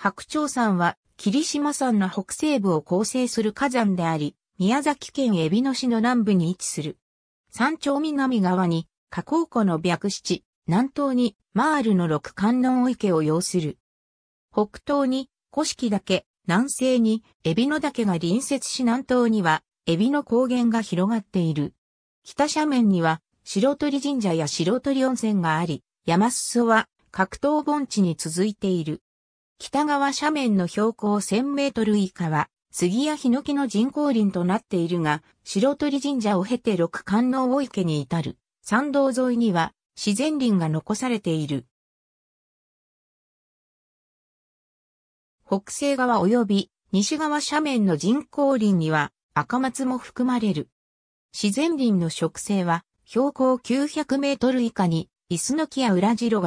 白鳥山は霧島山の北西部を構成する火山であり、宮崎県海老野市の南部に位置する。山頂南側に河口湖の白七、南東にマールの六観音池を要する。北東に古式岳、南西に海老野岳が隣接し南東には海老野高原が広がっている。北斜面には白鳥神社や白鳥温泉があり、山裾は格闘盆地に続いている。北側斜面の標高1000メートル以下は、杉やヒノキの人工林となっているが、白鳥神社を経て六観音大池に至る、山道沿いには自然林が残されている。北西側及び西側斜面の人工林には赤松も含まれる。自然林の植生は標高900メートル以下に、椅子の木や裏ラジロ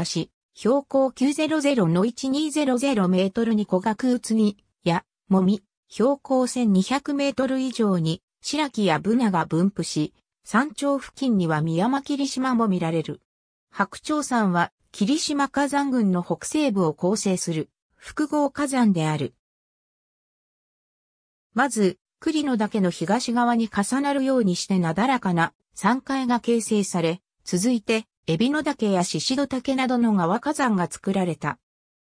標高900の1200メートルに古学宇津に、や、もみ、標高1200メートル以上に、白木やブナが分布し、山頂付近には宮間霧島も見られる。白鳥山は、霧島火山群の北西部を構成する、複合火山である。まず、栗野岳の東側に重なるようにしてなだらかな山階が形成され、続いてエビノ岳やシシド岳などの川火山が作られた。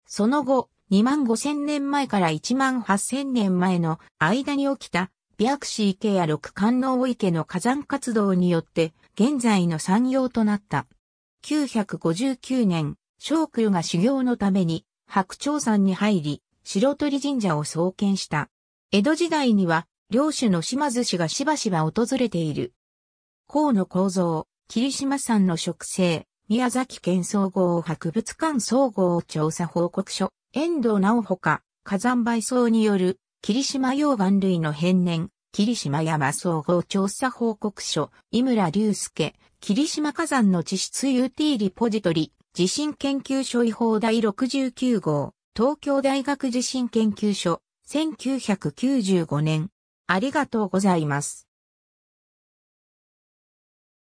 その後、2万5千年前から1万8千年前の間に起きた、ビアクシー池や六観音池の火山活動によって、現在の産業となった。959年、昭久が修行のために、白鳥山に入り、白鳥神社を創建した。江戸時代には、領主の島津氏がしばしば訪れている。河野構造、霧島山の植生、宮崎県総合博物館総合調査報告書、遠藤直ほか、火山灰層による、霧島溶岩類の変年、霧島山総合調査報告書、井村隆介、霧島火山の地質 UT リポジトリ、地震研究所違法第69号、東京大学地震研究所、1995年。ありがとうございます。